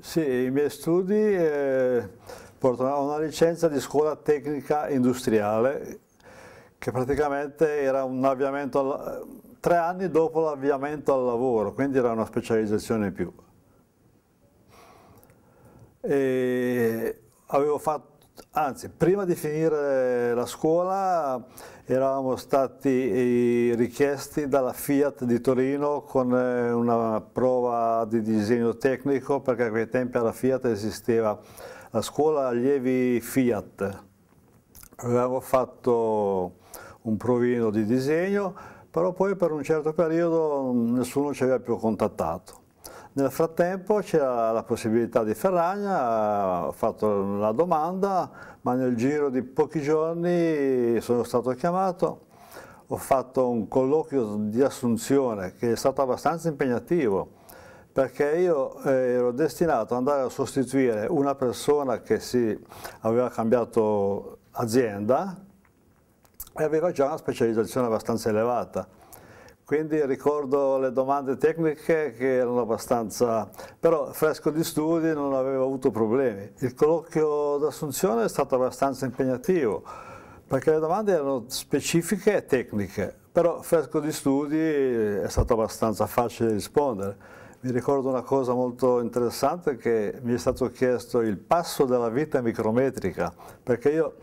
Sì, i miei studi eh, portano a una licenza di scuola tecnica industriale che praticamente era un avviamento al, tre anni dopo l'avviamento al lavoro, quindi era una specializzazione in più. E avevo fatto Anzi, prima di finire la scuola eravamo stati eh, richiesti dalla Fiat di Torino con eh, una prova di disegno tecnico perché a quei tempi alla Fiat esisteva la scuola allievi Fiat. Avevamo fatto un provino di disegno, però poi per un certo periodo mm, nessuno ci aveva più contattato. Nel frattempo c'era la possibilità di Ferragna, ho fatto la domanda, ma nel giro di pochi giorni sono stato chiamato, ho fatto un colloquio di assunzione che è stato abbastanza impegnativo perché io eh, ero destinato ad andare a sostituire una persona che si aveva cambiato azienda e aveva già una specializzazione abbastanza elevata quindi ricordo le domande tecniche che erano abbastanza, però fresco di studi non avevo avuto problemi. Il colloquio d'assunzione è stato abbastanza impegnativo perché le domande erano specifiche e tecniche, però fresco di studi è stato abbastanza facile rispondere. Mi ricordo una cosa molto interessante che mi è stato chiesto il passo della vita micrometrica, perché io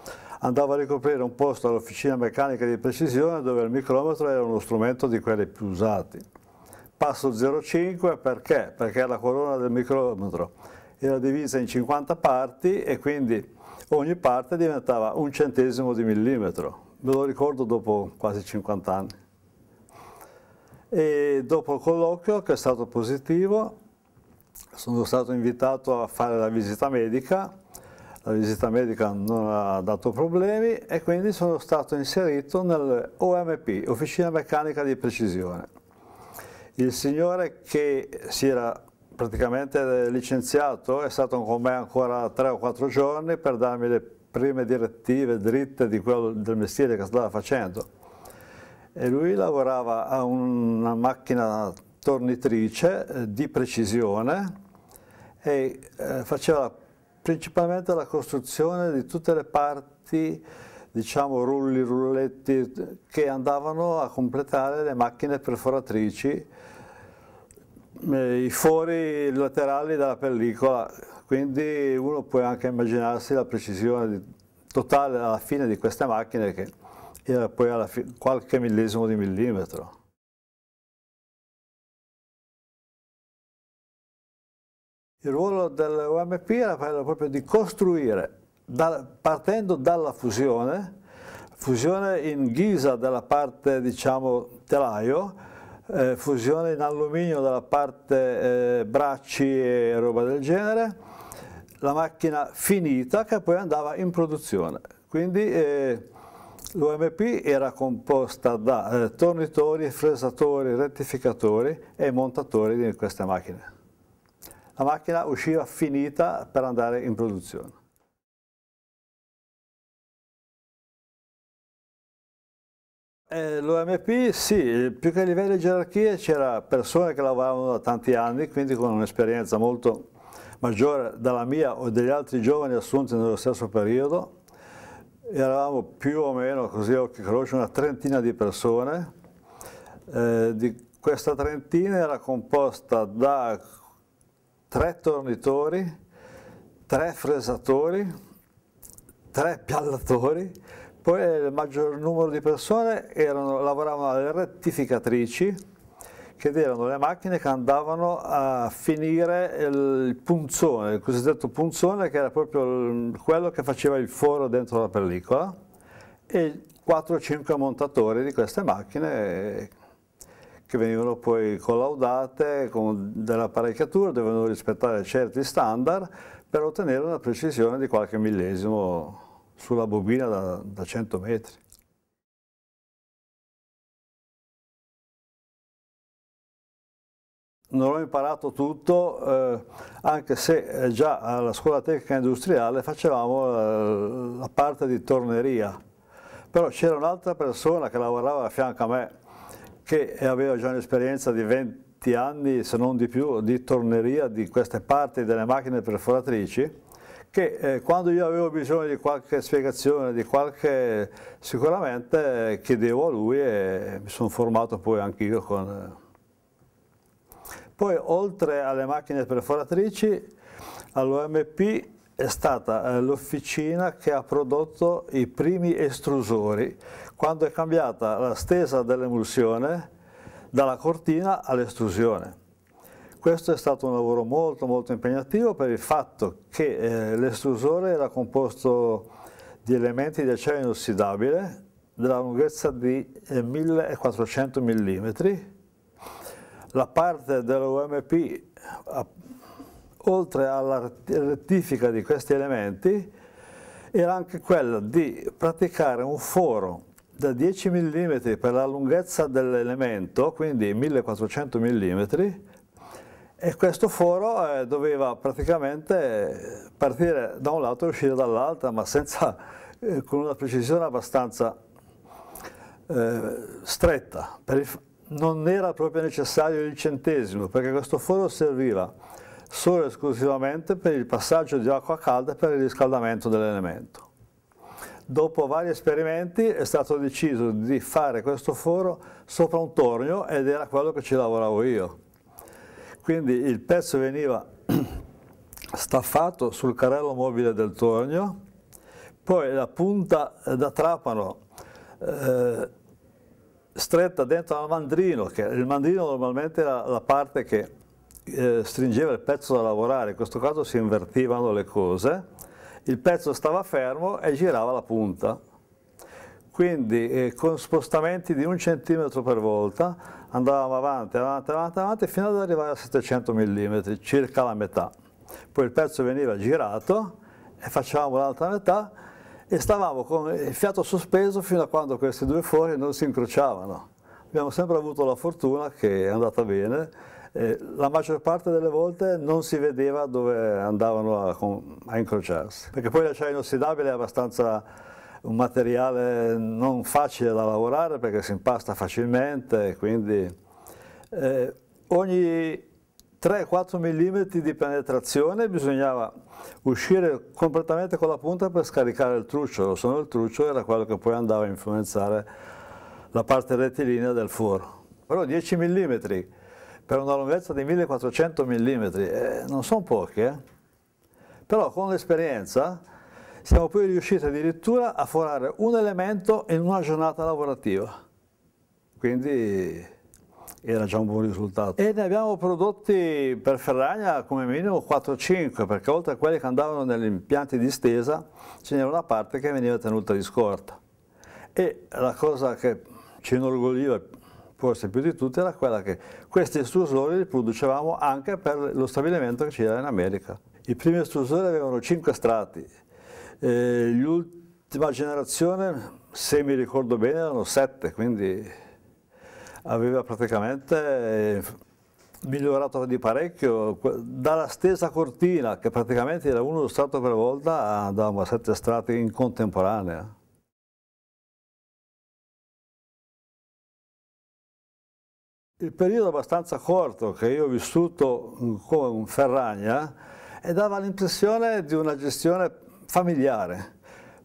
andava a ricoprire un posto all'officina meccanica di precisione dove il micrometro era uno strumento di quelli più usati. Passo 0,5 perché? Perché la corona del micrometro era divisa in 50 parti e quindi ogni parte diventava un centesimo di millimetro. Me lo ricordo dopo quasi 50 anni. E dopo il colloquio, che è stato positivo, sono stato invitato a fare la visita medica la visita medica non ha dato problemi e quindi sono stato inserito nell'OMP, Officina Meccanica di Precisione. Il signore che si era praticamente licenziato è stato con me ancora tre o quattro giorni per darmi le prime direttive dritte di quello del mestiere che stava facendo. E lui lavorava a una macchina tornitrice eh, di precisione e eh, faceva principalmente la costruzione di tutte le parti, diciamo rulli, rulletti, che andavano a completare le macchine perforatrici, eh, i fori laterali della pellicola, quindi uno può anche immaginarsi la precisione totale alla fine di queste macchine che era poi alla qualche millesimo di millimetro. il ruolo dell'OMP era proprio di costruire, partendo dalla fusione, fusione in ghisa della parte diciamo telaio, eh, fusione in alluminio della parte eh, bracci e roba del genere, la macchina finita che poi andava in produzione. Quindi eh, l'OMP era composta da eh, tornitori, fresatori, rettificatori e montatori di queste macchine la macchina usciva finita per andare in produzione. Eh, L'OMP sì, più che a livello di gerarchia c'era persone che lavoravano da tanti anni, quindi con un'esperienza molto maggiore dalla mia o degli altri giovani assunti nello stesso periodo. Eravamo più o meno, così a occhi croce, una trentina di persone. Eh, di questa trentina era composta da tre tornitori, tre fresatori, tre piallatori, poi il maggior numero di persone erano, lavoravano alle rettificatrici, che erano le macchine che andavano a finire il punzone, il cosiddetto punzone che era proprio quello che faceva il foro dentro la pellicola e 4-5 montatori di queste macchine che venivano poi collaudate con delle apparecchiature, dovevano rispettare certi standard per ottenere una precisione di qualche millesimo sulla bobina da, da 100 metri. non ho imparato tutto, eh, anche se eh, già alla scuola tecnica industriale facevamo eh, la parte di torneria. Però c'era un'altra persona che lavorava a fianco a me, che aveva già un'esperienza di 20 anni, se non di più, di torneria di queste parti delle macchine perforatrici, che eh, quando io avevo bisogno di qualche spiegazione, di qualche, sicuramente eh, chiedevo a lui e mi sono formato poi anch'io con... Eh. Poi oltre alle macchine perforatrici, all'OMP è stata eh, l'officina che ha prodotto i primi estrusori quando è cambiata la stesa dell'emulsione dalla cortina all'estrusione. Questo è stato un lavoro molto molto impegnativo per il fatto che eh, l'estrusore era composto di elementi di acciaio inossidabile della lunghezza di 1400 eh, mm, la parte dell'OMP oltre alla rettifica di questi elementi era anche quella di praticare un foro da 10 mm per la lunghezza dell'elemento, quindi 1400 mm, e questo foro eh, doveva praticamente partire da un lato e uscire dall'altro, ma senza, eh, con una precisione abbastanza eh, stretta. Il, non era proprio necessario il centesimo, perché questo foro serviva solo e esclusivamente per il passaggio di acqua calda e per il riscaldamento dell'elemento dopo vari esperimenti è stato deciso di fare questo foro sopra un tornio ed era quello che ci lavoravo io. Quindi il pezzo veniva staffato sul carrello mobile del tornio, poi la punta da trapano eh, stretta dentro al mandrino, che il mandrino normalmente era la parte che eh, stringeva il pezzo da lavorare, in questo caso si invertivano le cose, il pezzo stava fermo e girava la punta. Quindi eh, con spostamenti di un centimetro per volta andavamo avanti, avanti, avanti, avanti fino ad arrivare a 700 mm, circa la metà. Poi il pezzo veniva girato e facevamo l'altra metà e stavamo con il fiato sospeso fino a quando questi due fori non si incrociavano. Abbiamo sempre avuto la fortuna che è andata bene la maggior parte delle volte non si vedeva dove andavano a, a incrociarsi, perché poi l'acciaio inossidabile è abbastanza un materiale non facile da lavorare perché si impasta facilmente, quindi eh, ogni 3-4 mm di penetrazione bisognava uscire completamente con la punta per scaricare il truccio, se no il truccio era quello che poi andava a influenzare la parte rettilinea del foro. Però 10 mm per una lunghezza di 1400 mm, eh, non sono poche, eh? però con l'esperienza siamo poi riusciti addirittura a forare un elemento in una giornata lavorativa, quindi era già un buon risultato. E ne abbiamo prodotti per Ferragna come minimo 4-5, perché oltre a quelli che andavano negli impianti di stesa, ce n'era una parte che veniva tenuta di scorta. E la cosa che ci inorgogliva forse più di tutte, era quella che questi estrusori li producevamo anche per lo stabilimento che c'era in America. I primi estrusori avevano 5 strati, eh, l'ultima generazione, se mi ricordo bene, erano 7, quindi aveva praticamente eh, migliorato di parecchio, dalla stessa cortina, che praticamente era uno strato per volta, andavamo a 7 strati in contemporanea. il periodo abbastanza corto che io ho vissuto mm, come un Ferragna e dava l'impressione di una gestione familiare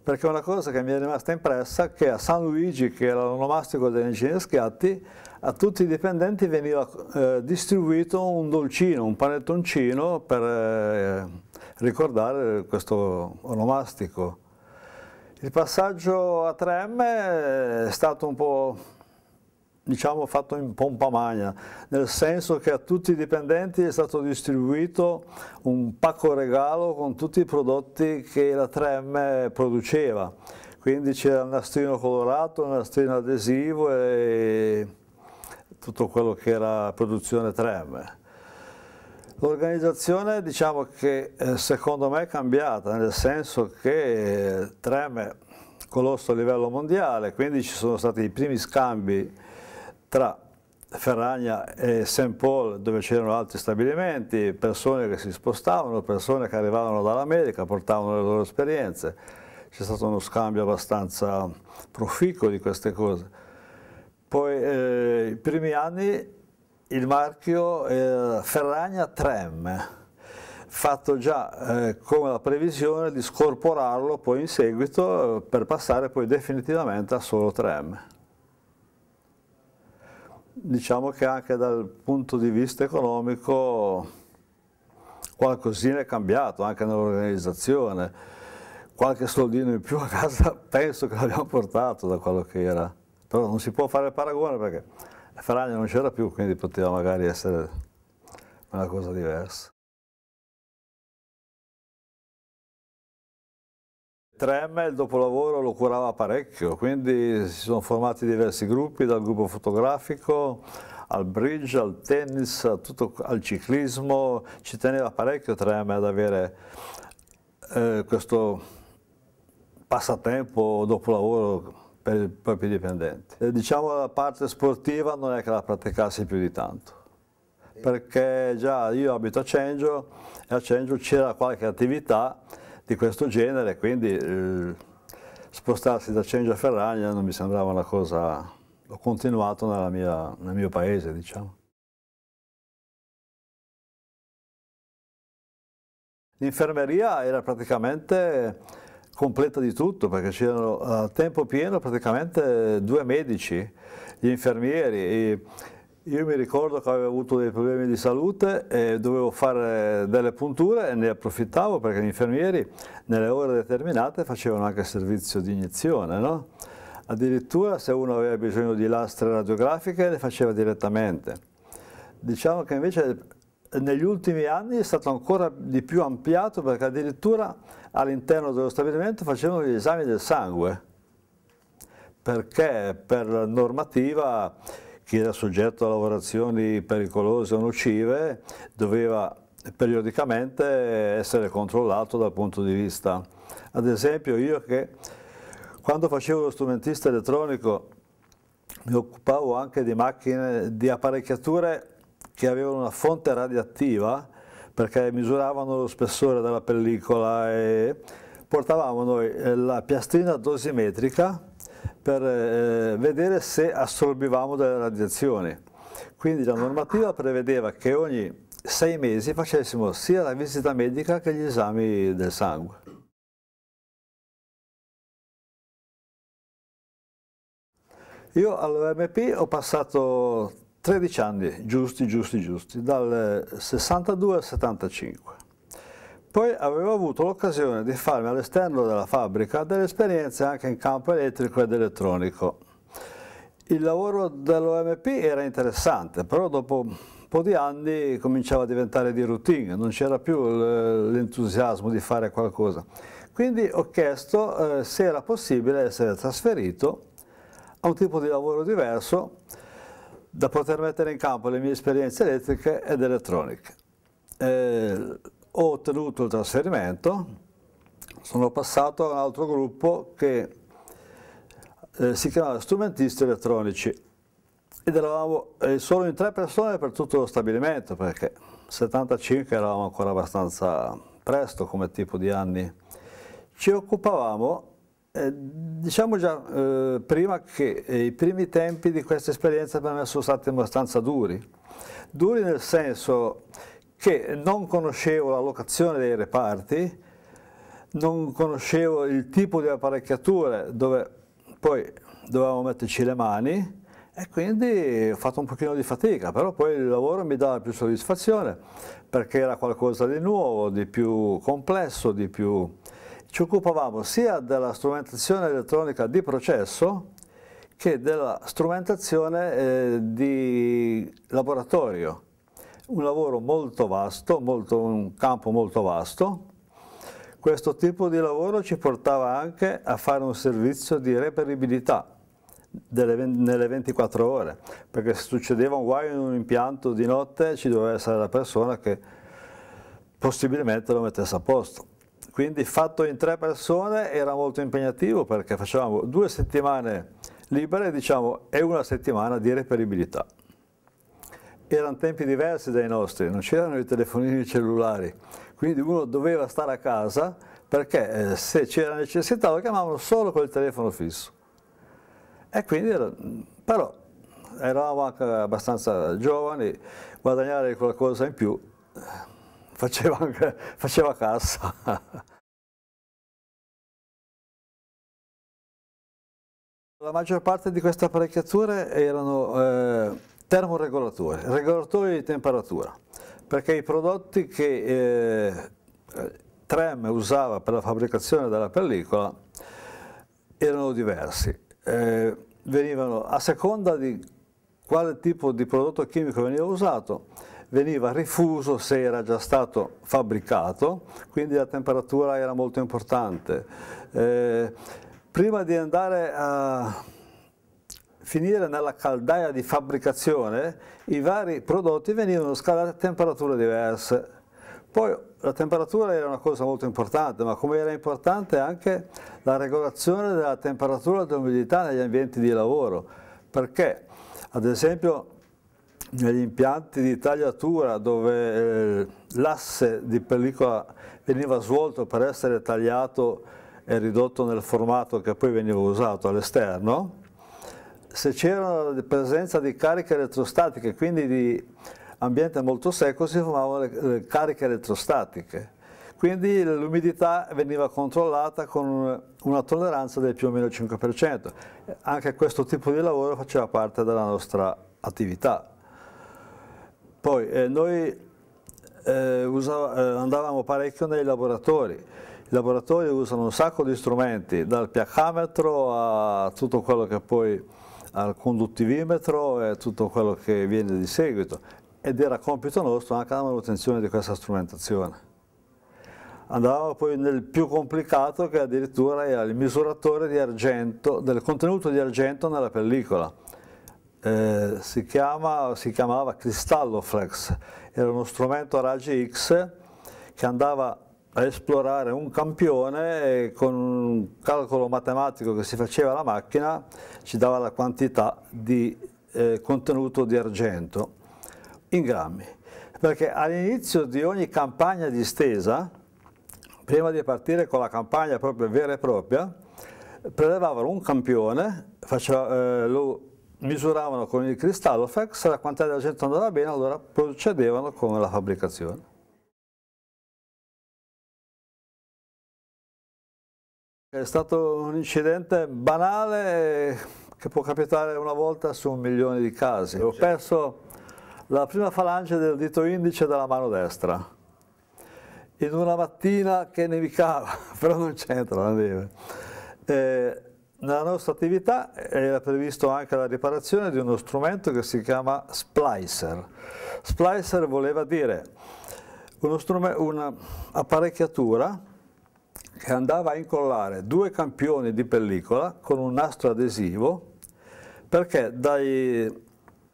perché una cosa che mi è rimasta impressa è che a San Luigi, che era l'onomastico dell'Ingegno Schiatti, a tutti i dipendenti veniva eh, distribuito un dolcino, un panettoncino per eh, ricordare questo onomastico. Il passaggio a 3M è stato un po' diciamo, fatto in pompa magna, nel senso che a tutti i dipendenti è stato distribuito un pacco regalo con tutti i prodotti che la 3M produceva. Quindi c'era il nastrino colorato, il nastrino adesivo e tutto quello che era produzione 3M. L'organizzazione diciamo che eh, secondo me è cambiata, nel senso che 3M eh, è colosso a livello mondiale, quindi ci sono stati i primi scambi tra Ferragna e St. Paul dove c'erano altri stabilimenti, persone che si spostavano, persone che arrivavano dall'America, portavano le loro esperienze. C'è stato uno scambio abbastanza proficuo di queste cose. Poi eh, i primi anni il marchio era Ferragna Trem, fatto già eh, come la previsione di scorporarlo poi in seguito eh, per passare poi definitivamente a solo Trem diciamo che anche dal punto di vista economico qualcosina è cambiato anche nell'organizzazione, qualche soldino in più a casa penso che l'abbiamo portato da quello che era, però non si può fare il paragone perché Ferragna non c'era più, quindi poteva magari essere una cosa diversa. Tremme il dopolavoro lo curava parecchio, quindi si sono formati diversi gruppi, dal gruppo fotografico al bridge, al tennis, tutto, al ciclismo, ci teneva parecchio Tremme ad avere eh, questo passatempo dopolavoro per i propri dipendenti. E diciamo la parte sportiva non è che la praticassi più di tanto, perché già io abito a Cengio e a Cengio c'era qualche attività di questo genere, quindi eh, spostarsi da Cengia a Ferragna non mi sembrava una cosa... Ho continuato mia, nel mio paese, diciamo. L'infermeria era praticamente completa di tutto perché c'erano a tempo pieno praticamente due medici, gli infermieri, E, io mi ricordo che avevo avuto dei problemi di salute e dovevo fare delle punture e ne approfittavo perché gli infermieri nelle ore determinate facevano anche servizio di iniezione, no? Addirittura se uno aveva bisogno di lastre radiografiche le faceva direttamente. Diciamo che invece negli ultimi anni è stato ancora di più ampliato perché addirittura all'interno dello stabilimento facevano gli esami del sangue perché per normativa chi era soggetto a lavorazioni pericolose o nocive doveva periodicamente essere controllato dal punto di vista. Ad esempio io che quando facevo lo strumentista elettronico mi occupavo anche di macchine, di apparecchiature che avevano una fonte radioattiva perché misuravano lo spessore della pellicola e portavamo noi la piastrina dosimetrica per eh, vedere se assorbivamo delle radiazioni. Quindi la normativa prevedeva che ogni sei mesi facessimo sia la visita medica che gli esami del sangue. Io all'OMP ho passato 13 anni, giusti, giusti, giusti, dal 62 al 75. Poi avevo avuto l'occasione di farmi all'esterno della fabbrica delle esperienze anche in campo elettrico ed elettronico. Il lavoro dell'OMP era interessante, però dopo un po' di anni cominciava a diventare di routine, non c'era più l'entusiasmo di fare qualcosa. Quindi ho chiesto eh, se era possibile essere trasferito a un tipo di lavoro diverso da poter mettere in campo le mie esperienze elettriche ed elettroniche. Eh, ho ottenuto il trasferimento, sono passato a un altro gruppo che eh, si chiamava strumentisti elettronici ed eravamo eh, solo in tre persone per tutto lo stabilimento perché 75 eravamo ancora abbastanza presto come tipo di anni. Ci occupavamo, eh, diciamo già eh, prima che eh, i primi tempi di questa esperienza per me sono stati abbastanza duri, duri nel senso che non conoscevo la locazione dei reparti, non conoscevo il tipo di apparecchiature dove poi dovevamo metterci le mani e quindi ho fatto un pochino di fatica, però poi il lavoro mi dava più soddisfazione perché era qualcosa di nuovo, di più complesso, di più... Ci occupavamo sia della strumentazione elettronica di processo che della strumentazione eh, di laboratorio un lavoro molto vasto, molto, un campo molto vasto. Questo tipo di lavoro ci portava anche a fare un servizio di reperibilità delle, nelle 24 ore, perché se succedeva un guaio in un impianto di notte ci doveva essere la persona che possibilmente lo mettesse a posto. Quindi fatto in tre persone era molto impegnativo perché facevamo due settimane libere diciamo, e una settimana di reperibilità erano tempi diversi dai nostri, non c'erano i telefonini cellulari, quindi uno doveva stare a casa perché eh, se c'era necessità lo chiamavano solo col telefono fisso. E quindi, era, però, eravamo anche abbastanza giovani, guadagnare qualcosa in più eh, faceva, anche, faceva cassa. La maggior parte di queste apparecchiature erano eh, termoregolatore, regolatore di temperatura, perché i prodotti che eh, Trem usava per la fabbricazione della pellicola erano diversi, eh, venivano a seconda di quale tipo di prodotto chimico veniva usato, veniva rifuso se era già stato fabbricato, quindi la temperatura era molto importante. Eh, prima di andare a finire nella caldaia di fabbricazione, i vari prodotti venivano scalati a temperature diverse. Poi la temperatura era una cosa molto importante, ma come era importante anche la regolazione della temperatura e dell'umidità negli ambienti di lavoro, perché ad esempio negli impianti di tagliatura dove eh, l'asse di pellicola veniva svolto per essere tagliato e ridotto nel formato che poi veniva usato all'esterno, se c'era la presenza di cariche elettrostatiche, quindi di ambiente molto secco, si formavano le, le cariche elettrostatiche. Quindi l'umidità veniva controllata con una tolleranza del più o meno 5%. Anche questo tipo di lavoro faceva parte della nostra attività. Poi eh, noi eh, usava, eh, andavamo parecchio nei laboratori. I laboratori usano un sacco di strumenti, dal piaccametro a tutto quello che poi al conduttivimetro e tutto quello che viene di seguito ed era compito nostro anche la manutenzione di questa strumentazione. Andavamo poi nel più complicato che addirittura era il misuratore di argento, del contenuto di argento nella pellicola. Eh, si, chiama, si chiamava cristalloflex, era uno strumento a raggi X che andava a esplorare un campione e con un calcolo matematico che si faceva alla macchina ci dava la quantità di eh, contenuto di argento in grammi. Perché all'inizio di ogni campagna distesa, prima di partire con la campagna proprio vera e propria, prelevavano un campione, faceva, eh, lo misuravano con il cristallo se la quantità di argento andava bene, allora procedevano con la fabbricazione. è stato un incidente banale che può capitare una volta su un milione di casi. Ho certo. perso la prima falange del dito indice della mano destra in una mattina che nevicava, però non c'entra la neve. Eh, nella nostra attività era previsto anche la riparazione di uno strumento che si chiama splicer. Splicer voleva dire un'apparecchiatura che andava a incollare due campioni di pellicola con un nastro adesivo perché dai,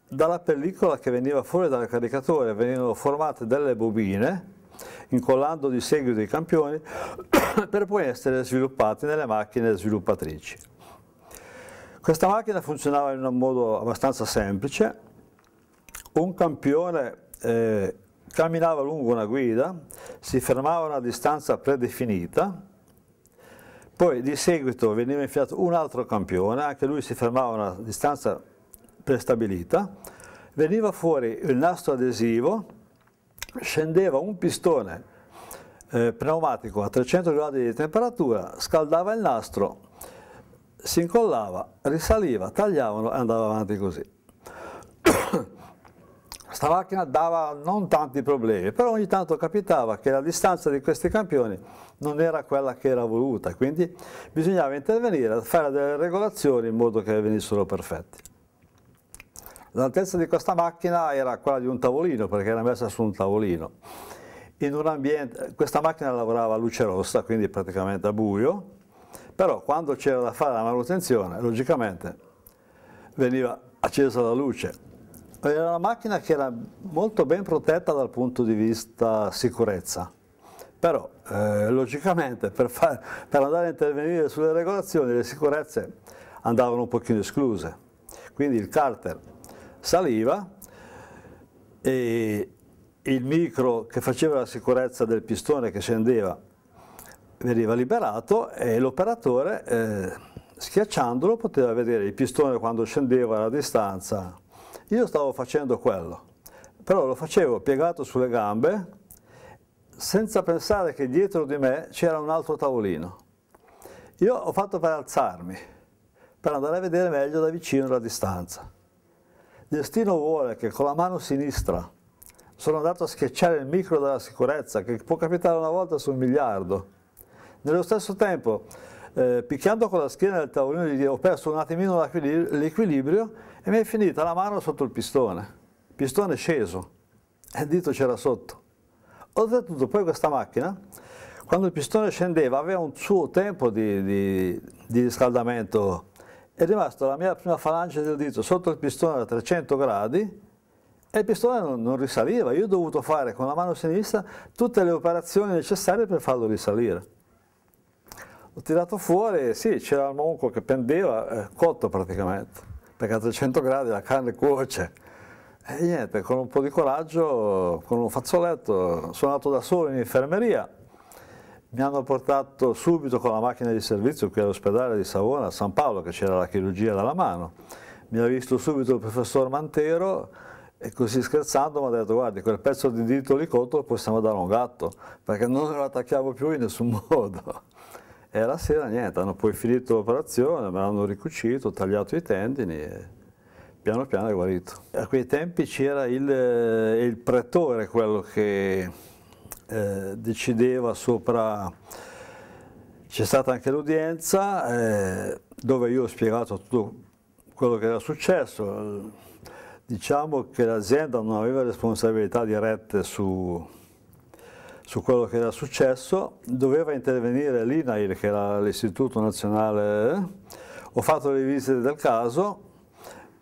dalla pellicola che veniva fuori dal caricatore venivano formate delle bobine incollando di seguito i campioni per poi essere sviluppati nelle macchine sviluppatrici. Questa macchina funzionava in un modo abbastanza semplice, un campione eh, camminava lungo una guida, si fermava a una distanza predefinita poi di seguito veniva infilato un altro campione, anche lui si fermava a una distanza prestabilita, veniva fuori il nastro adesivo, scendeva un pistone eh, pneumatico a 300 gradi di temperatura, scaldava il nastro, si incollava, risaliva, tagliavano e andava avanti così. Sta macchina dava non tanti problemi, però ogni tanto capitava che la distanza di questi campioni non era quella che era voluta, quindi bisognava intervenire, fare delle regolazioni in modo che venissero perfetti. L'altezza di questa macchina era quella di un tavolino, perché era messa su un tavolino. In un ambiente, questa macchina lavorava a luce rossa, quindi praticamente a buio, però quando c'era da fare la manutenzione, logicamente veniva accesa la luce. Era una macchina che era molto ben protetta dal punto di vista sicurezza, però eh, logicamente per, far, per andare a intervenire sulle regolazioni le sicurezze andavano un pochino escluse. Quindi il carter saliva e il micro che faceva la sicurezza del pistone che scendeva veniva liberato e l'operatore eh, schiacciandolo poteva vedere il pistone quando scendeva alla distanza. Io stavo facendo quello, però lo facevo piegato sulle gambe senza pensare che dietro di me c'era un altro tavolino. Io ho fatto per alzarmi, per andare a vedere meglio da vicino la distanza. Destino vuole che con la mano sinistra sono andato a schiacciare il micro della sicurezza, che può capitare una volta su un miliardo. Nello stesso tempo, eh, picchiando con la schiena del tavolino, ho perso un attimino l'equilibrio e mi è finita la mano sotto il pistone. Pistone sceso, e il dito c'era sotto. Oltretutto poi questa macchina, quando il pistone scendeva, aveva un suo tempo di, di, di riscaldamento. È rimasta la mia prima falange del dito sotto il pistone a 300 gradi e il pistone non, non, risaliva. Io ho dovuto fare con la mano sinistra tutte le operazioni necessarie per farlo risalire. L'ho tirato fuori e sì, c'era il monco che pendeva, eh, cotto praticamente, perché a 300 gradi la carne cuoce. E eh, niente, con un po' di coraggio, con un fazzoletto, sono andato da solo in infermeria, mi hanno portato subito con la macchina di servizio qui all'ospedale di Savona, a San Paolo, che c'era la chirurgia dalla mano. Mi ha visto subito il professor Mantero e così scherzando mi ha detto guardi quel pezzo di dito lì cotto lo possiamo dare a un gatto perché non lo attacchiamo più in nessun modo. E la sera niente, hanno poi finito l'operazione, me l'hanno ricucito, tagliato i tendini. E piano piano è guarito. A quei tempi c'era il, eh, il, pretore quello che eh, decideva sopra, c'è stata anche l'udienza eh, dove io ho spiegato tutto quello che era successo, diciamo che l'azienda non aveva responsabilità dirette su, su quello che era successo, doveva intervenire l'INAIL che era l'Istituto Nazionale, eh? ho fatto le visite del caso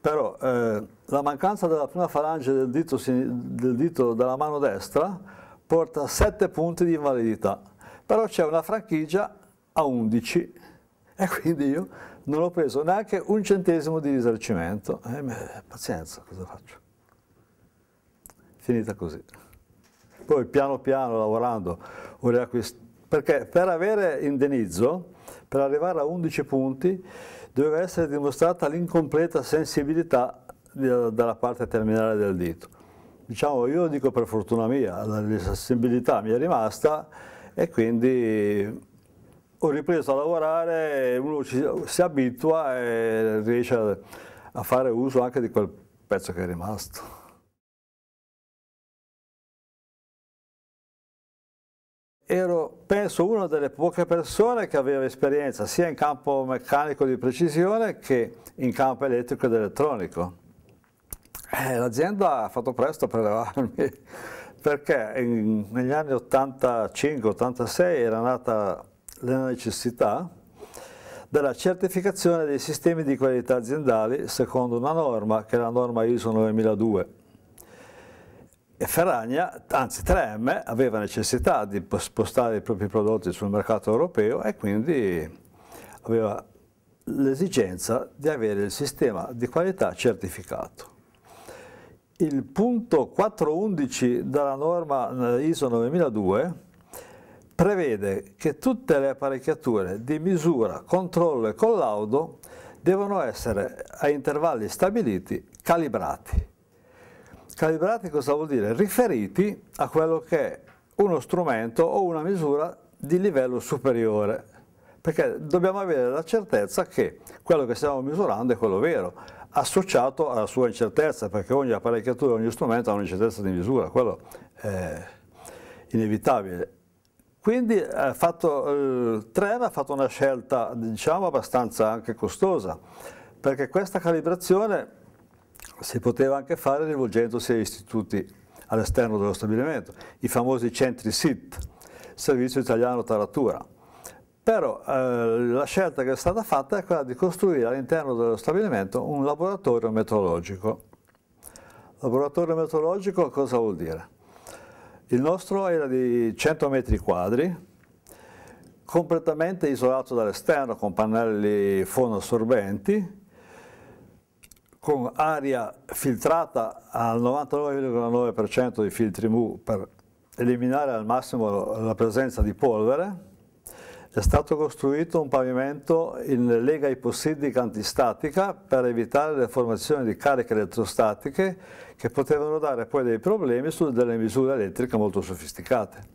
però eh, la mancanza della prima falange del dito, del dito della mano destra porta a 7 punti di invalidità, però c'è una franchigia a 11 e quindi io non ho preso neanche un centesimo di risarcimento. Eh, pazienza, cosa faccio? Finita così. Poi piano piano lavorando perché per avere indenizzo, per arrivare a 11 punti, doveva essere dimostrata l'incompleta sensibilità dalla parte terminale del dito. Diciamo, io dico per fortuna mia, la sensibilità mi è rimasta e quindi ho ripreso a lavorare, uno ci, si abitua e riesce a, a fare uso anche di quel pezzo che è rimasto. ero penso una delle poche persone che aveva esperienza sia in campo meccanico di precisione che in campo elettrico ed elettronico. Eh, l'azienda ha fatto presto per prelevarmi perché in, negli anni 85-86 era nata la necessità della certificazione dei sistemi di qualità aziendali secondo una norma che è la norma ISO 9002 Ferragna, anzi 3M, aveva necessità di spostare i propri prodotti sul mercato europeo e quindi aveva l'esigenza di avere il sistema di qualità certificato. Il punto 411 della norma eh, ISO 9002 prevede che tutte le apparecchiature di misura, controllo e collaudo devono essere a intervalli stabiliti calibrati. Calibrati cosa vuol dire? Riferiti a quello che è uno strumento o una misura di livello superiore, perché dobbiamo avere la certezza che quello che stiamo misurando è quello vero, associato alla sua incertezza, perché ogni apparecchiatura, ogni strumento ha un'incertezza di misura, quello è inevitabile. Quindi ha fatto, il eh, Trem ha fatto una scelta diciamo abbastanza anche costosa, perché questa calibrazione si poteva anche fare rivolgendosi agli istituti all'esterno dello stabilimento, i famosi centri SIT, Servizio Italiano Taratura. Però eh, la scelta che è stata fatta è quella di costruire all'interno dello stabilimento un laboratorio meteorologico. Laboratorio meteorologico cosa vuol dire? Il nostro era di 100 metri quadri, completamente isolato dall'esterno con pannelli fonoassorbenti, con aria filtrata al 99,9% dei filtri MU per eliminare al massimo la presenza di polvere, è stato costruito un pavimento in lega ipossidica antistatica per evitare le formazioni di cariche elettrostatiche che potevano dare poi dei problemi su delle misure elettriche molto sofisticate.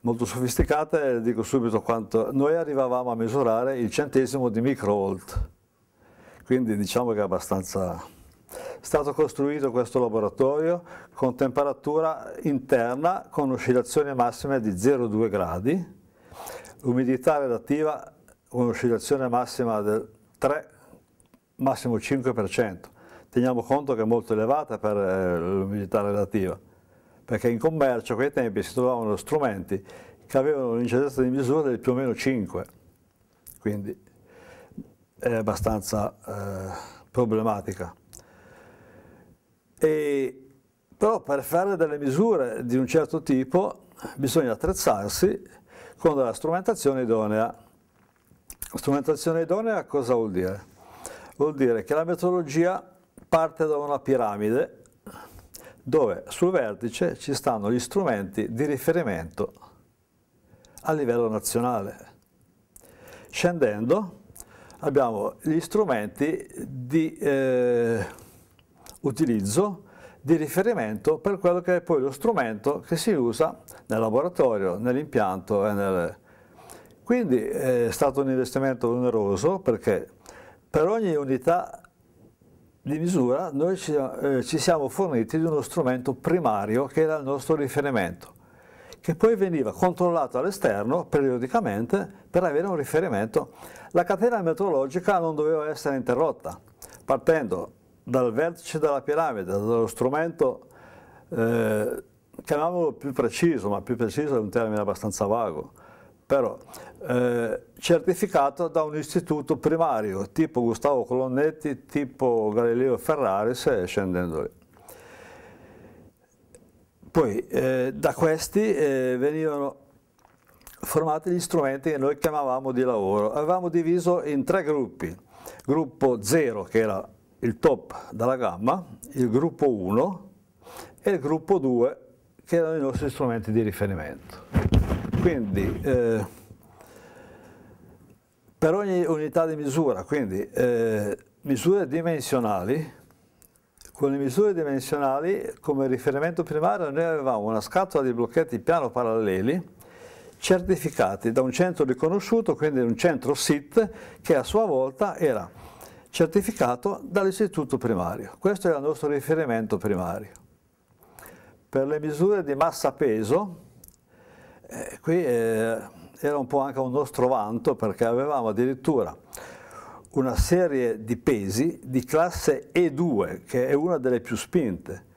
Molto sofisticate, dico subito quanto, noi arrivavamo a misurare il centesimo di microvolt, quindi diciamo che è abbastanza... È stato costruito questo laboratorio con temperatura interna con oscillazione massima di 0,2 gradi, umidità relativa con oscillazione massima del 3, massimo 5%. Teniamo conto che è molto elevata per eh, l'umidità relativa, perché in commercio a quei tempi si trovavano strumenti che avevano un'incidenza di misura del più o meno 5, quindi è abbastanza eh, problematica. E, però per fare delle misure di un certo tipo bisogna attrezzarsi con la strumentazione idonea. Strumentazione idonea cosa vuol dire? Vuol dire che la metodologia parte da una piramide dove sul vertice ci stanno gli strumenti di riferimento a livello nazionale. Scendendo abbiamo gli strumenti di eh, utilizzo di riferimento per quello che è poi lo strumento che si usa nel laboratorio, nell'impianto nel... Quindi eh, è stato un investimento oneroso perché per ogni unità di misura noi ci, eh, ci siamo forniti di uno strumento primario che era il nostro riferimento che poi veniva controllato all'esterno periodicamente per avere un riferimento. La catena meteorologica non doveva essere interrotta, partendo dal vertice della piramide, dallo strumento, eh, chiamiamolo più preciso, ma più preciso è un termine abbastanza vago, però eh, certificato da un istituto primario, tipo Gustavo Colonnetti, tipo Galileo Ferraris e scendendo lì. Poi eh, da questi eh, venivano formati gli strumenti che noi chiamavamo di lavoro. Avevamo diviso in tre gruppi, gruppo 0 che era il top della gamma, il gruppo 1 e il gruppo 2 che erano i nostri strumenti di riferimento. Quindi eh, per ogni unità di misura, quindi eh, misure dimensionali, con le misure dimensionali come riferimento primario noi avevamo una scatola di blocchetti piano paralleli certificati da un centro riconosciuto, quindi un centro SIT, che a sua volta era certificato dall'istituto primario. Questo era il nostro riferimento primario. Per le misure di massa-peso, eh, qui eh, era un po' anche un nostro vanto perché avevamo addirittura una serie di pesi di classe E2, che è una delle più spinte.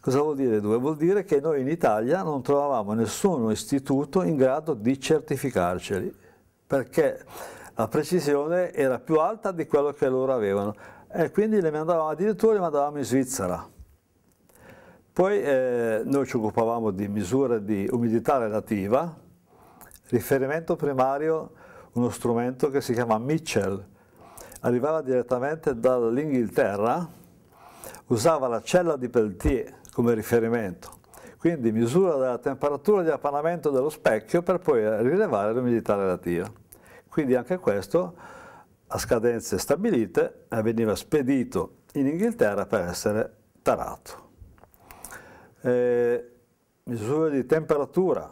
Cosa vuol dire E2? Vuol dire che noi in Italia non trovavamo nessun istituto in grado di certificarceli, perché la precisione era più alta di quello che loro avevano. E quindi le mandavamo, addirittura le mandavamo in Svizzera. Poi eh, noi ci occupavamo di misure di umidità relativa, riferimento primario uno strumento che si chiama Mitchell, arrivava direttamente dall'Inghilterra, usava la cella di Peltier come riferimento, quindi misura della temperatura di appanamento dello specchio per poi rilevare l'umidità relativa. Quindi anche questo a scadenze stabilite veniva spedito in Inghilterra per essere tarato. Eh, misure di temperatura.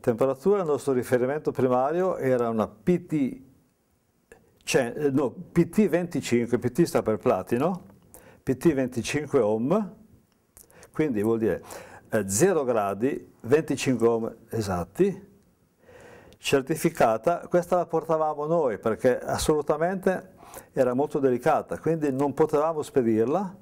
Temperatura, il nostro riferimento primario era una PT c'è, eh, no, PT25, PT sta per platino, PT25 ohm, quindi vuol dire eh, 0 gradi, 25 ohm esatti, certificata, questa la portavamo noi perché assolutamente era molto delicata, quindi non potevamo spedirla,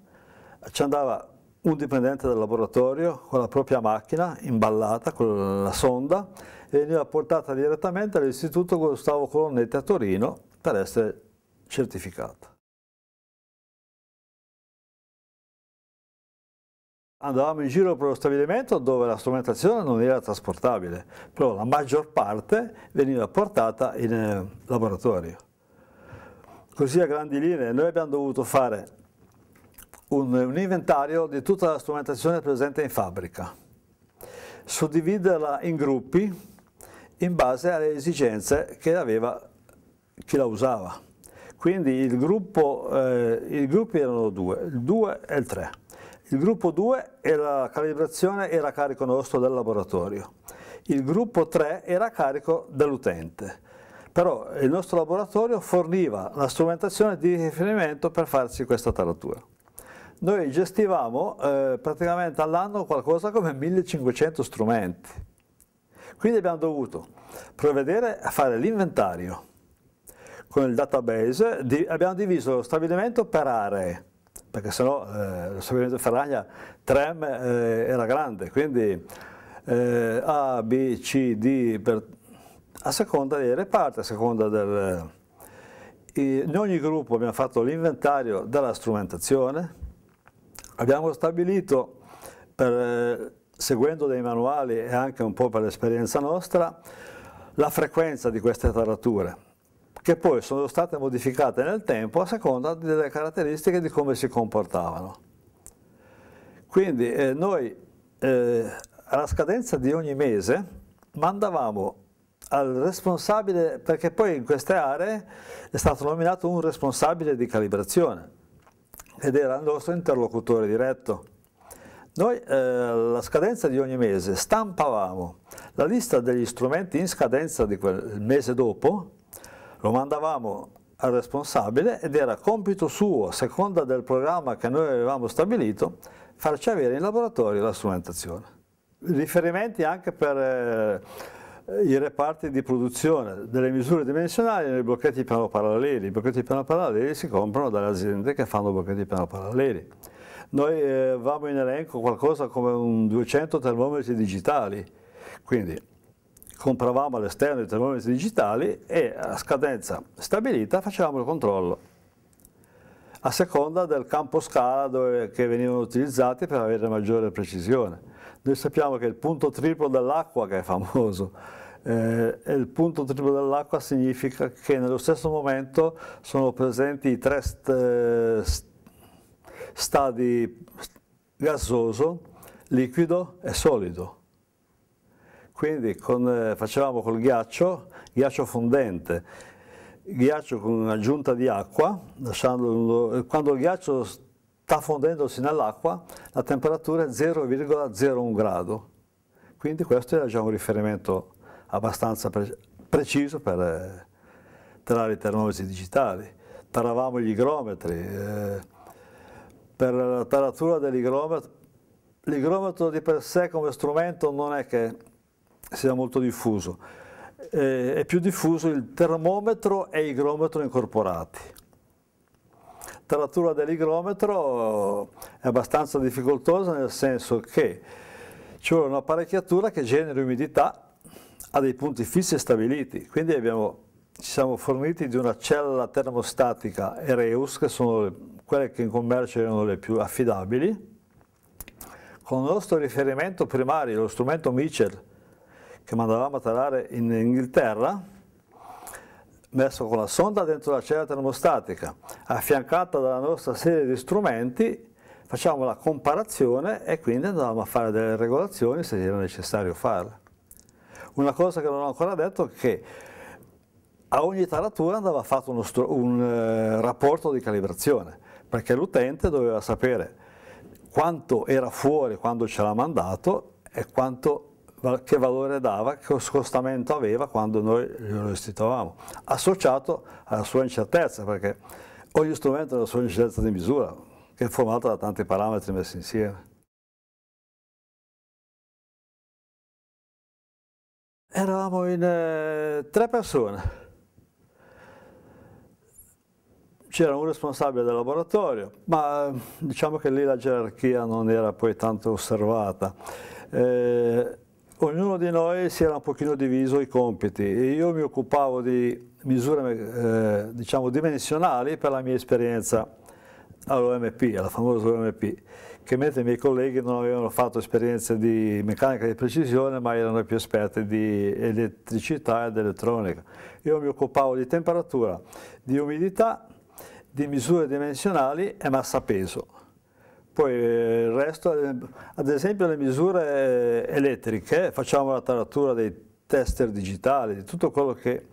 ci andava un dipendente del laboratorio con la propria macchina imballata con la sonda e veniva portata direttamente all'Istituto Gustavo Colonetti a Torino per essere certificata. Andavamo in giro per lo stabilimento dove la strumentazione non era trasportabile, però la maggior parte veniva portata in eh, laboratorio. Così a grandi linee noi abbiamo dovuto fare un, un inventario di tutta la strumentazione presente in fabbrica, suddividerla in gruppi in base alle esigenze che aveva chi la usava. Quindi il gruppo, eh, i gruppi erano due, il 2 e il 3. Il gruppo 2 e la calibrazione era a carico nostro del laboratorio. Il gruppo 3 era a carico dell'utente. Però il nostro laboratorio forniva la strumentazione di riferimento per farsi questa taratura noi gestivamo eh, praticamente all'anno qualcosa come 1500 strumenti. Quindi abbiamo dovuto provvedere a fare l'inventario, con il database, di, abbiamo diviso lo stabilimento per aree, perché sennò eh, lo stabilimento di Ferragna Trem eh, era grande, quindi eh, A, B, C, D per, a seconda dei reparti, a seconda del... In ogni gruppo abbiamo fatto l'inventario della strumentazione, abbiamo stabilito, per, eh, seguendo dei manuali e anche un po' per l'esperienza nostra, la frequenza di queste tarature che poi sono state modificate nel tempo a seconda delle caratteristiche di come si comportavano. Quindi eh, noi eh, alla scadenza di ogni mese mandavamo al responsabile, perché poi in queste aree è stato nominato un responsabile di calibrazione ed era il nostro interlocutore diretto. Noi eh, alla scadenza di ogni mese stampavamo la lista degli strumenti in scadenza di quel mese dopo lo mandavamo al responsabile ed era compito suo, a seconda del programma che noi avevamo stabilito, farci avere in laboratorio la strumentazione. Riferimenti anche per eh, i reparti di produzione delle misure dimensionali nei blocchetti piano paralleli. I blocchetti piano paralleli si comprano dalle aziende che fanno blocchetti piano paralleli. Noi eh, avevamo in elenco qualcosa come 200 termometri digitali, quindi compravamo all'esterno i termometri digitali e a scadenza stabilita facevamo il controllo a seconda del campo scala dove, che venivano utilizzati per avere maggiore precisione. Noi sappiamo che il punto triplo dell'acqua, che è famoso, eh, il punto triplo dell'acqua significa che nello stesso momento sono presenti i tre st eh, stadi gassoso, liquido e solido quindi con, eh, facevamo col ghiaccio, ghiaccio fondente, ghiaccio con aggiunta di acqua, lasciandolo, quando il ghiaccio sta fondendosi nell'acqua la temperatura è 0,01 grado. Quindi questo era già diciamo, un riferimento abbastanza pre preciso per eh, tirare i termometri digitali. Taravamo gli igrometri, eh, per la taratura dell'igrometro, l'igrometro di per sé come strumento non è che sia molto diffuso. Eh, è più diffuso il termometro e igrometro incorporati. La Taratura dell'igrometro è abbastanza difficoltosa nel senso che ci vuole un'apparecchiatura che genera umidità a dei punti fissi e stabiliti, quindi abbiamo, ci siamo forniti di una cella termostatica Ereus, che sono le, quelle che in commercio erano le più affidabili, con il nostro riferimento primario, lo strumento Mitchell, che mandavamo a tarare in Inghilterra, messo con la sonda dentro la cella termostatica, affiancata dalla nostra serie di strumenti, facciamo la comparazione e quindi andavamo a fare delle regolazioni se era necessario farle. Una cosa che non ho ancora detto è che a ogni taratura andava fatto uno, un eh, rapporto di calibrazione, perché l'utente doveva sapere quanto era fuori quando ce l'ha mandato e quanto che valore dava, che scostamento aveva quando noi lo restituivamo, associato alla sua incertezza, perché ogni strumento ha la sua incertezza di misura, che è formata da tanti parametri messi insieme. Eravamo in eh, tre persone. C'era un responsabile del laboratorio, ma diciamo che lì la gerarchia non era poi tanto osservata. Eh, ognuno di noi si era un pochino diviso i compiti e io mi occupavo di misure eh, diciamo dimensionali per la mia esperienza all'OMP, alla famosa OMP, che mentre i miei colleghi non avevano fatto esperienze di meccanica di precisione ma erano più esperti di elettricità ed elettronica. Io mi occupavo di temperatura, di umidità, di misure dimensionali e massa peso poi eh, il resto, eh, ad esempio le misure eh, elettriche, facciamo la taratura dei tester digitali, di tutto quello che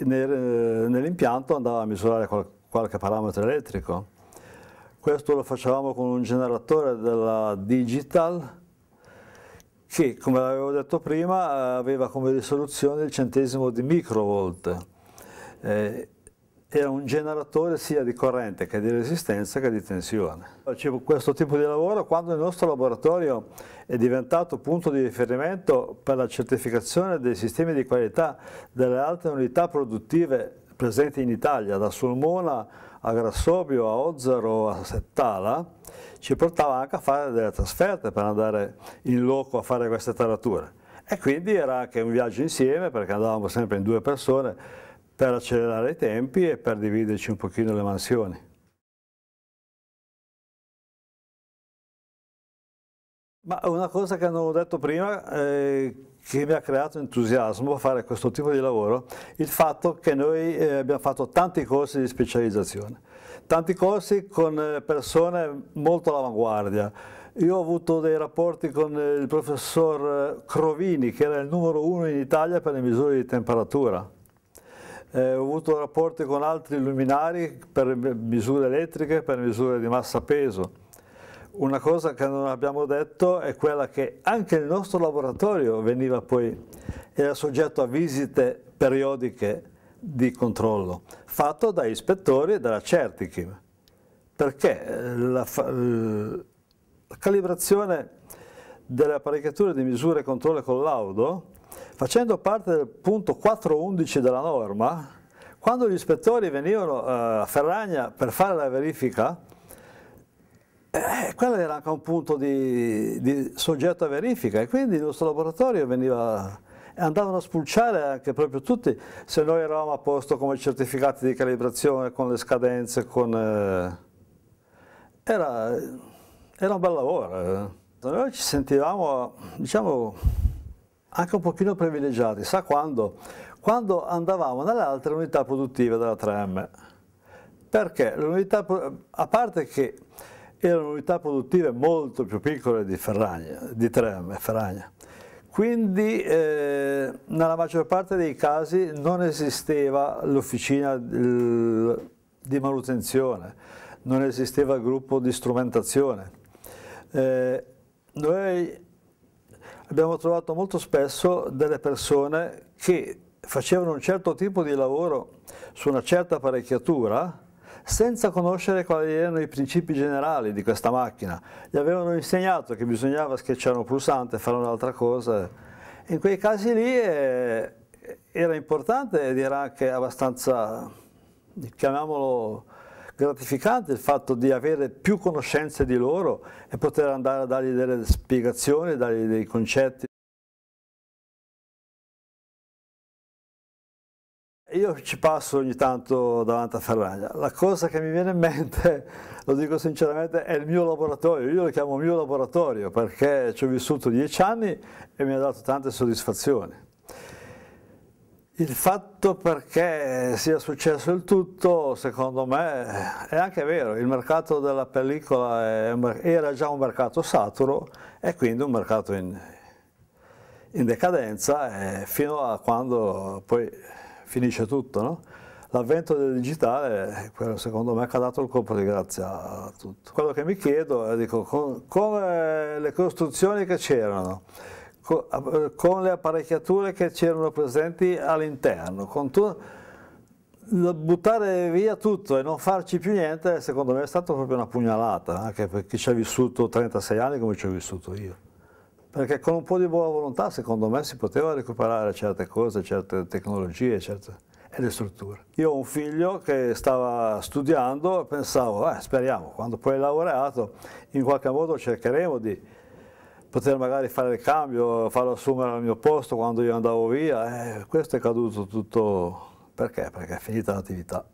nell'impianto andava a misurare qualche parametro elettrico. Questo lo facevamo con un generatore della Digital che, come avevo detto prima, aveva come risoluzione il centesimo di microvolt. Eh, era un generatore sia di corrente che di resistenza che di tensione. questo tipo di lavoro quando il nostro laboratorio è diventato punto di riferimento per la certificazione dei sistemi di qualità delle altre unità produttive presenti in Italia, da Sulmona a Grassobio, a Ozzaro, a Settala, ci portava anche a fare delle trasferte per andare in loco a fare queste tarature. E quindi era anche un viaggio insieme perché andavamo sempre in due persone per accelerare i tempi e per dividerci un pochino le mansioni. Ma una cosa che hanno detto prima, eh, che mi ha creato entusiasmo a fare questo tipo di lavoro, il fatto che noi eh, abbiamo fatto tanti corsi di specializzazione, tanti corsi con eh, persone molto all'avanguardia, io ho avuto dei rapporti con eh, il professor eh, Crovini, che era il numero uno in Italia per le misure di temperatura eh, ho avuto rapporti con altri luminari per misure elettriche, per misure di massa-peso. Una cosa che non abbiamo detto è quella che anche il nostro laboratorio veniva poi, era soggetto a visite periodiche di controllo, fatto da ispettori e dalla Certichim, perché eh, la, la calibrazione delle apparecchiature di misura e controllo e collaudo Facendo parte del punto 4.11 della norma, quando gli ispettori venivano eh, a Ferragna per fare la verifica, eh, quello era anche un punto di, di, soggetto a verifica e quindi il nostro laboratorio veniva, andavano a spulciare anche proprio tutti se noi eravamo a posto con i certificati di calibrazione, con le scadenze, con, eh, era, era, un bel lavoro. Eh. Noi ci sentivamo, diciamo, anche un pochino privilegiati, sa quando? Quando andavamo nelle altre unità produttive della 3M, perché le unità, a parte che erano unità produttive molto più piccole di, Ferragna, di 3M Ferragna, quindi eh, nella maggior parte dei casi non esisteva l'officina di manutenzione, non esisteva il gruppo di strumentazione. Eh, noi abbiamo trovato molto spesso delle persone che facevano un certo tipo di lavoro su una certa apparecchiatura senza conoscere quali erano i principi generali di questa macchina. Gli avevano insegnato che bisognava schiacciare un pulsante, fare un'altra cosa. In quei casi lì eh, era importante ed era anche abbastanza, chiamiamolo, gratificante il fatto di avere più conoscenze di loro e poter andare a dargli delle spiegazioni, dargli dei concetti. Io ci passo ogni tanto davanti a Ferragna. La cosa che mi viene in mente, lo dico sinceramente, è il mio laboratorio. Io lo chiamo mio laboratorio perché ci ho vissuto dieci anni e mi ha dato tante soddisfazioni. Il fatto perché sia successo il tutto, secondo me, è anche vero, il mercato della pellicola era già un mercato saturo e quindi un mercato in, in decadenza eh, fino a quando poi finisce tutto. No? L'avvento del digitale, secondo me, ha dato il colpo di grazia a tutto. Quello che mi chiedo è, eh, dico, con, le costruzioni che c'erano, con le apparecchiature che c'erano presenti all'interno. buttare via tutto e non farci più niente, secondo me è stata proprio una pugnalata, anche per chi ci ha vissuto 36 anni come ci ho vissuto io. Perché con un po' di buona volontà, secondo me, si poteva recuperare certe cose, certe tecnologie, certe e le strutture. Io ho un figlio che stava studiando e pensavo, eh, speriamo, quando poi è laureato, in qualche modo cercheremo di poter magari fare il cambio, farlo assumere al mio posto quando io andavo via, eh, questo è caduto tutto perché? Perché è finita l'attività.